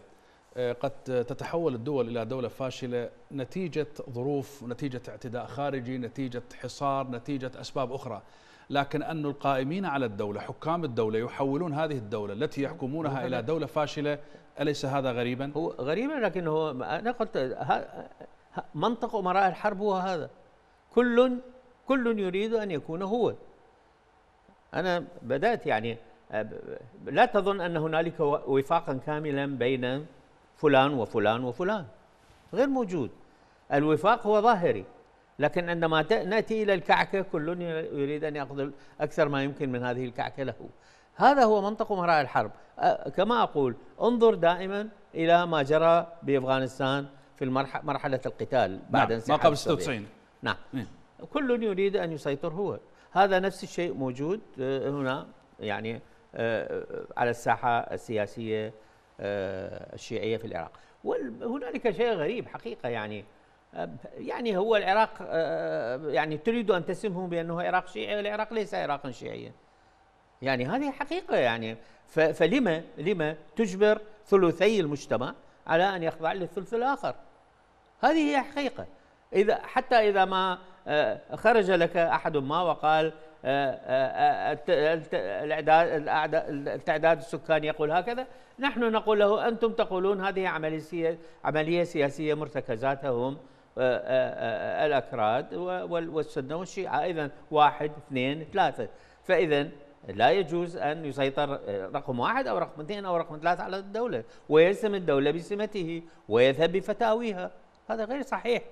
آه، قد تتحول الدول إلى دولة فاشلة نتيجة ظروف نتيجة اعتداء خارجي نتيجة حصار نتيجة أسباب أخرى لكن أن القائمين على الدولة حكام الدولة يحولون هذه الدولة التي يحكمونها إلى دولة فاشلة أليس هذا غريبا؟ هو غريبا لكن هو أنا قلت منطق أمراء الحرب هو هذا كل كل يريد أن يكون هو أنا بدأت يعني لا تظن أن هنالك وفاقا كاملا بين فلان وفلان وفلان غير موجود الوفاق هو ظاهري لكن عندما ناتي الى الكعكه كل يريد ان ياخذ اكثر ما يمكن من هذه الكعكه له هذا هو منطق مراء الحرب كما اقول انظر دائما الى ما جرى بافغانستان في مرحله القتال نعم، بعد نعم. انسحاب ما قبل 96 نعم إيه. كل يريد ان يسيطر هو هذا نفس الشيء موجود آه، هنا يعني آه، على الساحه السياسيه آه، الشيعية في العراق وهنالك شيء غريب حقيقة يعني آه، يعني هو العراق آه، يعني تريد أن تسمهم بأنه عراق شيعي والعراق ليس عراقا شيعيا يعني هذه حقيقة يعني فلما لما تجبر ثلثي المجتمع على أن يخضع للثلث الآخر هذه هي حقيقة إذا حتى إذا ما خرج لك أحد ما وقال آه، آه، آه، التعداد السكاني يقول هكذا نحن نقول له أنتم تقولون هذه عملية عملية سياسية هم الأكراد والسنة والشيعة إذا واحد اثنين ثلاثة فإذا لا يجوز أن يسيطر رقم واحد أو رقم اثنين أو رقم ثلاثة على الدولة ويلزم الدولة بسمته ويذهب بفتاويها هذا غير صحيح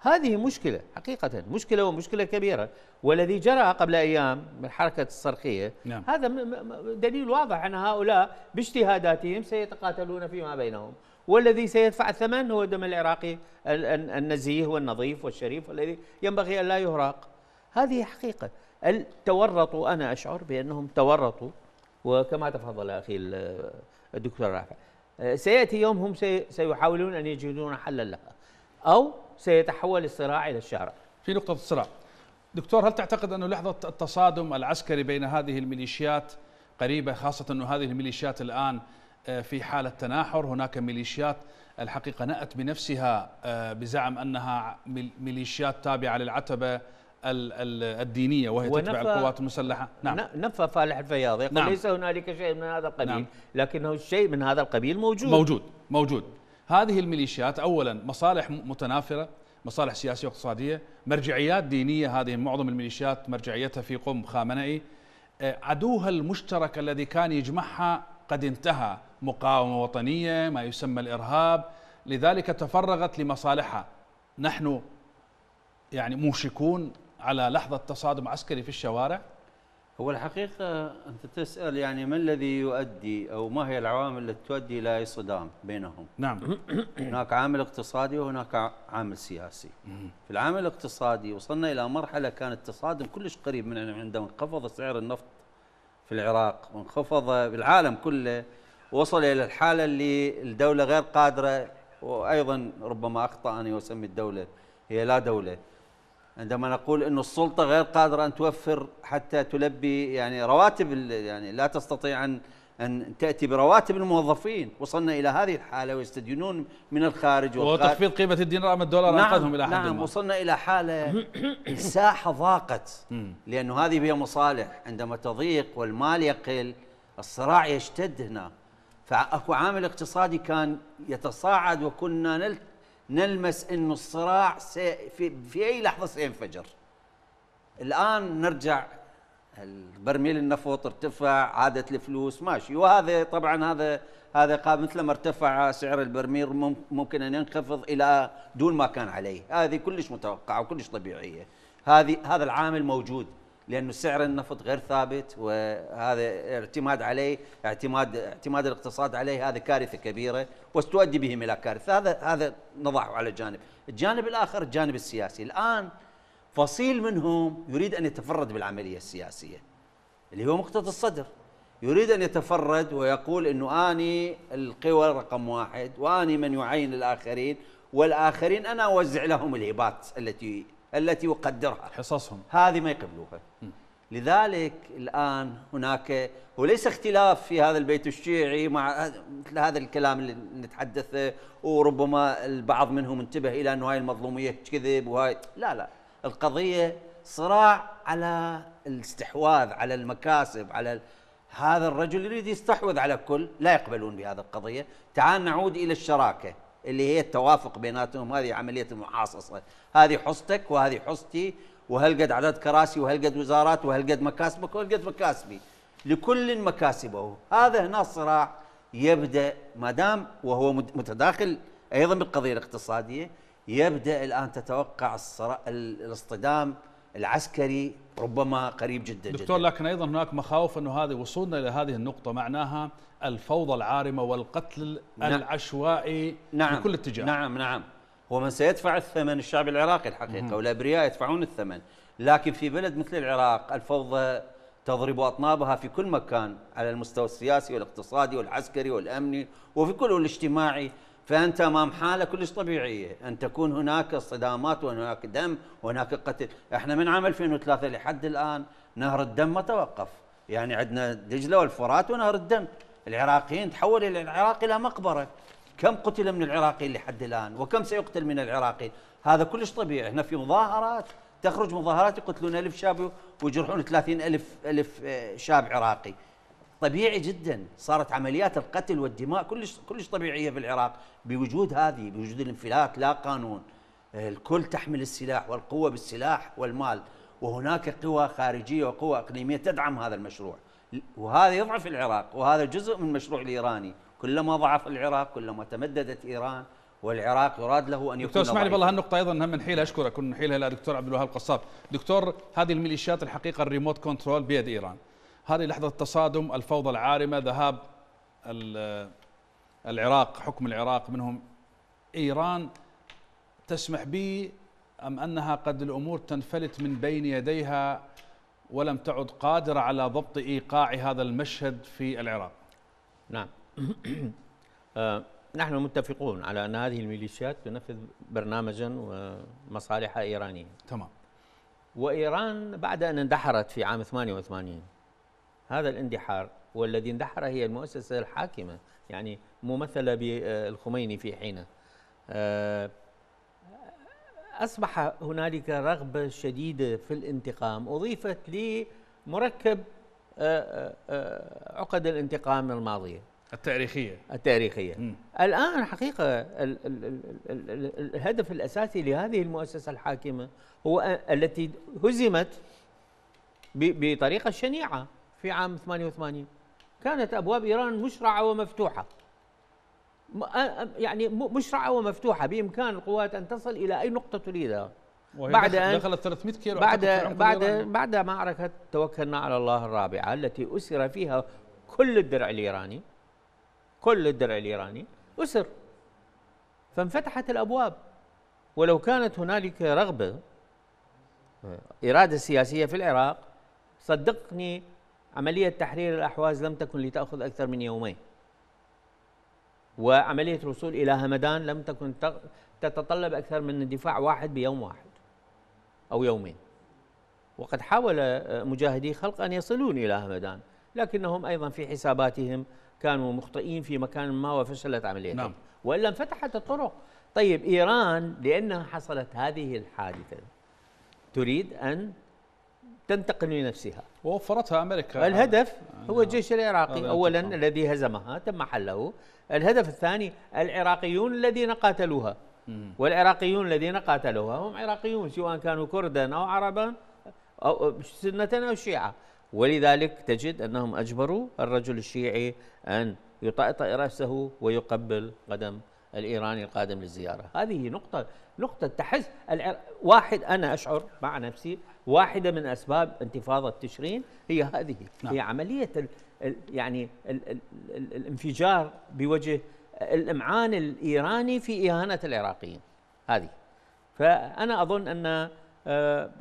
هذه مشكلة حقيقة مشكلة ومشكلة كبيرة والذي جرى قبل أيام من حركة الصرخية نعم. هذا دليل واضح أن هؤلاء باجتهاداتهم سيتقاتلون فيما بينهم والذي سيدفع الثمن هو الدم العراقي النزيه والنظيف والشريف والذي ينبغي أن لا يهراق هذه حقيقة تورطوا أنا أشعر بأنهم تورطوا وكما تفضل أخي الدكتور رافع آه، سيأتي يوم هم سيحاولون أن يجدون حلا لها أو سيتحول الصراع إلى الشارع في نقطة الصراع دكتور هل تعتقد انه لحظة التصادم العسكري بين هذه الميليشيات قريبة خاصة انه هذه الميليشيات الآن آه، في حالة تناحر هناك ميليشيات الحقيقة نأت بنفسها آه، بزعم أنها ميليشيات تابعة للعتبة الدينية وهي تتبع القوات المسلحة نعم نفى فالح الفياض يقول نعم ليس هنالك شيء من هذا القبيل نعم لكنه الشيء من هذا القبيل موجود موجود موجود هذه الميليشيات اولا مصالح متنافره مصالح سياسيه واقتصاديه مرجعيات دينيه هذه معظم الميليشيات مرجعيتها في قم خامنئي آه، عدوها المشترك الذي كان يجمعها قد انتهى مقاومه وطنيه ما يسمى الارهاب لذلك تفرغت لمصالحها نحن يعني موشكون على لحظه تصادم عسكري في الشوارع هو الحقيقة أنت تسأل يعني ما الذي يؤدي أو ما هي العوامل التي تؤدي إلى صدام بينهم نعم هناك عامل اقتصادي وهناك عامل سياسي في العامل الاقتصادي وصلنا إلى مرحلة كان التصادم كلش قريب من عندما انخفض سعر النفط في العراق وانخفض بالعالم كله وصل إلى الحالة اللي الدولة غير قادرة وأيضا ربما أخطأ أن أسمي الدولة هي لا دولة عندما نقول انه السلطة غير قادرة أن توفر حتى تلبي يعني رواتب يعني لا تستطيع أن أن تأتي برواتب الموظفين وصلنا إلى هذه الحالة ويستدينون من الخارج وتخفيض قيمة الدينار أمام الدولار نعم أنقذهم إلى حد نعم وصلنا إلى حالة الساحة ضاقت لأنه هذه هي مصالح عندما تضيق والمال يقل الصراع يشتد هنا فأكو عامل اقتصادي كان يتصاعد وكنا نلمس انه الصراع في, في اي لحظه سينفجر الان نرجع البرميل النفط ارتفع عادت الفلوس ماشي وهذا طبعا هذا هذا مثل ما ارتفع سعر البرميل ممكن ان ينخفض الى دون ما كان عليه هذه كلش متوقعه وكلش طبيعيه هذه هذا العامل موجود لانه سعر النفط غير ثابت وهذا اعتماد عليه اعتماد اعتماد الاقتصاد عليه هذا كارثه كبيره وستؤدي بهم الى كارثه هذا هذا نضعه على جانب، الجانب الاخر الجانب السياسي، الان فصيل منهم يريد ان يتفرد بالعمليه السياسيه اللي هو مقتدى الصدر يريد ان يتفرد ويقول انه اني القوى رقم واحد واني من يعين الاخرين والاخرين انا اوزع لهم الهبات التي التي يقدرها حصصهم هذه ما يقبلوها لذلك الآن هناك وليس اختلاف في هذا البيت الشيعي مع مثل هذا الكلام اللي نتحدثه وربما البعض منهم انتبه إلى أنه هاي المظلومية كذب وهاي لا لا القضية صراع على الاستحواذ على المكاسب على هذا الرجل يريد يستحوذ على كل لا يقبلون بهذه القضية تعال نعود إلى الشراكة اللي هي التوافق بيناتهم هذه عمليه المحاصصه هذه حصتك وهذه حصتي وهل قد عدد كراسي وهل قد وزارات وهل قد مكاسبك وهل قد مكاسبي لكل مكاسبه هذا هنا الصراع يبدا ما دام وهو متداخل ايضا بالقضيه الاقتصاديه يبدا الان تتوقع الصراع الاصطدام العسكري ربما قريب جدا دكتور جداً. لكن ايضا هناك مخاوف انه هذه وصولنا الى هذه النقطه معناها الفوضى العارمه والقتل نعم العشوائي نعم بكل اتجاه نعم نعم هو من سيدفع الثمن الشعب العراقي الحقيقه والابرياء يدفعون الثمن لكن في بلد مثل العراق الفوضى تضرب اطنابها في كل مكان على المستوى السياسي والاقتصادي والعسكري والامني وفي كل الاجتماعي فانت امام حاله كلش طبيعيه ان تكون هناك صدامات وهناك دم وهناك قتل، احنا من عام 2003 لحد الان نهر الدم ما توقف، يعني عندنا دجله والفرات ونهر الدم، العراقيين تحول العراق الى مقبره، كم قتل من العراقيين لحد الان وكم سيقتل من العراقيين؟ هذا كلش طبيعي، احنا في مظاهرات تخرج مظاهرات يقتلون ألف شاب ويجرحون 30 ألف ألف آه، شاب عراقي طبيعي جدا صارت عمليات القتل والدماء كلش كلش طبيعيه في العراق بوجود هذه بوجود الانفلات لا قانون الكل تحمل السلاح والقوه بالسلاح والمال وهناك قوى خارجيه وقوى اقليميه تدعم هذا المشروع وهذا يضعف العراق وهذا جزء من المشروع الايراني كلما ضعف العراق كلما تمددت ايران والعراق يراد له ان يكون دكتور اسمعني بالله والله هالنقطة ايضا هم نحيلها اشكرك نحيلها الى دكتور عبد الوهاب القصاب، دكتور هذه الميليشيات الحقيقة الريموت كنترول بيد ايران، هذه لحظة تصادم الفوضى العارمة ذهاب العراق حكم العراق منهم إيران تسمح به أم أنها قد الأمور تنفلت من بين يديها ولم تعد قادرة على ضبط إيقاع هذا المشهد في العراق نعم آه، نحن متفقون على أن هذه الميليشيات تنفذ برنامجا ومصالحها إيرانية تمام وإيران بعد أن اندحرت في عام 88 هذا الاندحار والذي اندحر هي المؤسسة الحاكمة يعني ممثلة بالخميني في حينه آه، أصبح هنالك رغبة شديدة في الانتقام أضيفت لمركب آه، آه، عقد الانتقام الماضية التاريخية التاريخية م. الآن حقيقة الهدف الأساسي لهذه المؤسسة الحاكمة هو التي هزمت بطريقة شنيعة في عام 88 كانت أبواب إيران مشرعة ومفتوحة يعني مشرعة ومفتوحة بإمكان القوات أن تصل إلى أي نقطة تريدها بعد أن دخلت 300 كيلو بعد بعد بعد معركة توكلنا على الله الرابعة التي أسر فيها كل الدرع الإيراني كل الدرع الإيراني أسر فانفتحت الأبواب ولو كانت هنالك رغبة إرادة سياسية في العراق صدقني عملية تحرير الأحواز لم تكن لتأخذ أكثر من يومين وعملية الوصول إلى همدان لم تكن تتطلب أكثر من دفاع واحد بيوم واحد أو يومين وقد حاول مجاهدي خلق أن يصلون إلى همدان لكنهم أيضا في حساباتهم كانوا مخطئين في مكان ما وفشلت عمليتهم نعم. وإلا انفتحت الطرق طيب إيران لأنها حصلت هذه الحادثة تريد أن تنتقم لنفسها ووفرتها امريكا الهدف آه، هو الجيش العراقي آه، اولا آه. الذي هزمها تم حله الهدف الثاني العراقيون الذين قاتلوها والعراقيون الذين قاتلوها هم عراقيون سواء كانوا كردا او عربا او سنه او شيعه ولذلك تجد انهم اجبروا الرجل الشيعي ان يطأطئ راسه ويقبل قدم الايراني القادم للزياره، هذه نقطه نقطه تحس العر... واحد انا اشعر مع نفسي واحده من اسباب انتفاضه تشرين هي هذه نعم. هي عمليه الـ يعني الـ الـ الانفجار بوجه الامعان الايراني في اهانه العراقيين هذه فانا اظن ان آه،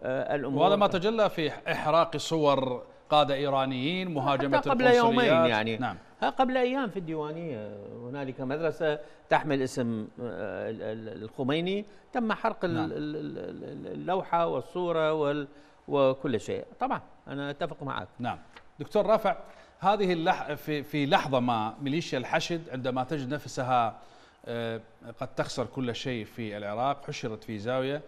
آه، الامور وهذا ما تجلى في احراق صور قاده ايرانيين مهاجمه قبل يومين يعني نعم. قبل أيام في الديوانية هنالك مدرسة تحمل اسم آه، الخميني تم حرق نعم. اللوحة والصورة وكل شيء طبعا أنا أتفق معك نعم دكتور رافع هذه اللح في, في لحظة ما ميليشيا الحشد عندما تجد نفسها آه، قد تخسر كل شيء في العراق حشرت في زاوية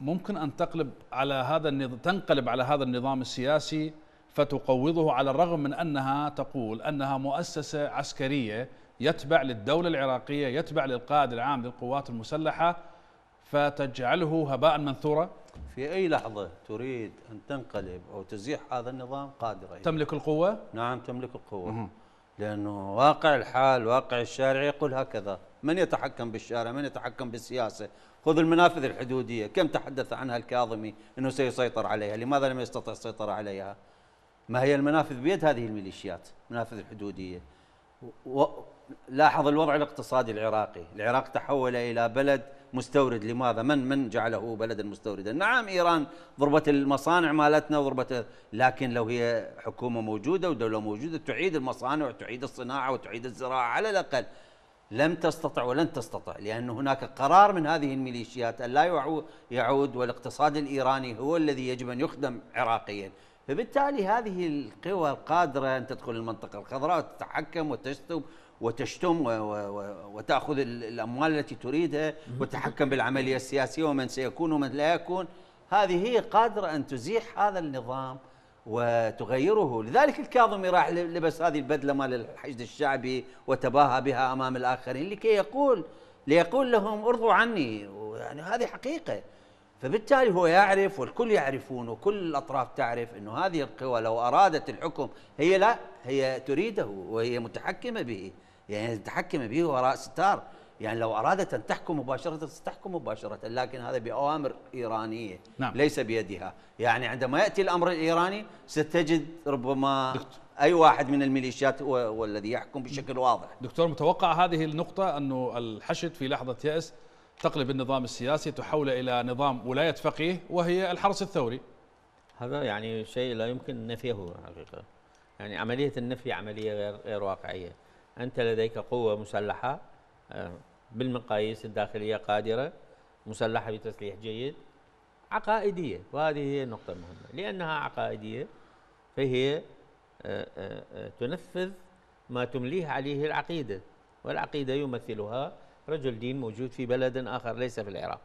ممكن أن تقلب على هذا النظام تنقلب على هذا النظام السياسي فتقوضه على الرغم من أنها تقول أنها مؤسسة عسكرية يتبع للدولة العراقية يتبع للقائد العام للقوات المسلحة فتجعله هباء منثورا في أي لحظة تريد أن تنقلب أو تزيح هذا النظام قادرة تملك القوة؟ نعم تملك القوة لأنه واقع الحال واقع الشارع يقول هكذا من يتحكم بالشارع من يتحكم بالسياسة خذ المنافذ الحدودية كم تحدث عنها الكاظمي أنه سيسيطر عليها لماذا لم يستطع السيطرة عليها ما هي المنافذ بيد هذه الميليشيات منافذ الحدودية و... لاحظ الوضع الاقتصادي العراقي العراق تحول إلى بلد مستورد لماذا من من جعله بلدا مستوردا نعم إيران ضربت المصانع مالتنا وضربت لكن لو هي حكومة موجودة ودولة موجودة تعيد المصانع وتعيد الصناعة وتعيد الزراعة على الأقل لم تستطع ولن تستطع لأن هناك قرار من هذه الميليشيات أن لا يعود والاقتصاد الإيراني هو الذي يجب أن يخدم عراقيا فبالتالي هذه القوى القادرة أن تدخل المنطقة الخضراء وتتحكم وتشتم وتشتم وتأخذ الأموال التي تريدها وتتحكم بالعملية السياسية ومن سيكون ومن لا يكون هذه هي قادرة أن تزيح هذا النظام وتغيره لذلك الكاظمي راح لبس هذه البدلة مال الحشد الشعبي وتباهى بها أمام الآخرين لكي يقول ليقول لهم ارضوا عني يعني هذه حقيقة فبالتالي هو يعرف والكل يعرفون وكل الأطراف تعرف أنه هذه القوى لو أرادت الحكم هي لا هي تريده وهي متحكمة به يعني متحكمة به وراء ستار يعني لو أرادت أن تحكم مباشرة ستحكم مباشرة لكن هذا بأوامر إيرانية نعم. ليس بيدها يعني عندما يأتي الأمر الإيراني ستجد ربما دكتور. أي واحد من الميليشيات هو, هو الذي يحكم بشكل واضح دكتور متوقع هذه النقطة أنه الحشد في لحظة يأس تقلب النظام السياسي تحوله إلى نظام ولاية فقيه وهي الحرس الثوري هذا يعني شيء لا يمكن نفيه حقيقة يعني عملية النفي عملية غير, غير واقعية أنت لديك قوة مسلحة آه، بالمقاييس الداخلية قادرة مسلحة بتسليح جيد عقائدية وهذه هي النقطة المهمة لأنها عقائدية فهي آه، آه، آه، تنفذ ما تمليه عليه العقيدة والعقيدة يمثلها رجل دين موجود في بلد آخر ليس في العراق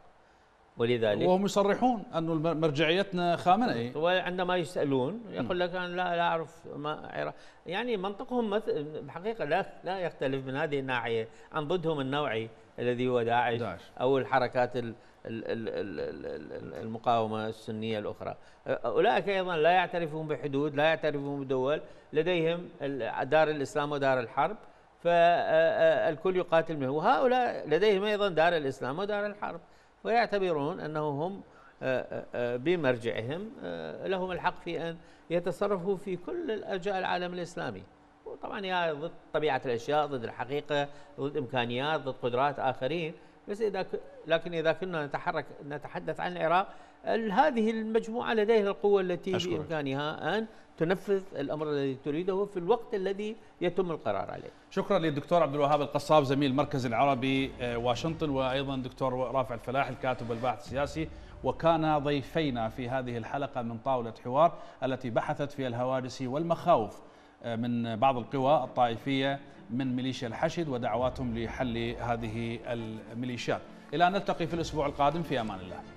ولذلك وهم يصرحون أن مرجعيتنا خامنئي وعندما يسألون يقول لك أنا لا, لا أعرف ما يعني منطقهم بحقيقة لا, لا يختلف من هذه الناحية عن ضدهم النوعي الذي هو داعش, داعش. أو الحركات المقاومة السنية الأخرى أولئك أيضا لا يعترفون بحدود لا يعترفون بدول لديهم دار الإسلام ودار الحرب فالكل يقاتل منه وهؤلاء لديهم أيضا دار الإسلام ودار الحرب ويعتبرون أنه هم آه، آه، آه، بمرجعهم لهم الحق في أن يتصرفوا في كل الأرجاء العالم الإسلامي وطبعا هي ضد طبيعة الأشياء ضد الحقيقة ضد إمكانيات ضد قدرات آخرين بس إذا لكن إذا كنا نتحرك نتحدث عن العراق هذه المجموعة لديها القوة التي بإمكانها أن تنفذ الأمر الذي تريده في الوقت الذي يتم القرار عليه شكرا للدكتور عبد الوهاب القصاب زميل المركز العربي آه، واشنطن وأيضا دكتور رافع الفلاح الكاتب والباحث السياسي وكان ضيفينا في هذه الحلقة من طاولة حوار التي بحثت في الهواجس والمخاوف آه، من بعض القوى الطائفية من ميليشيا الحشد ودعواتهم لحل هذه الميليشيات إلى أن نلتقي في الأسبوع القادم في أمان الله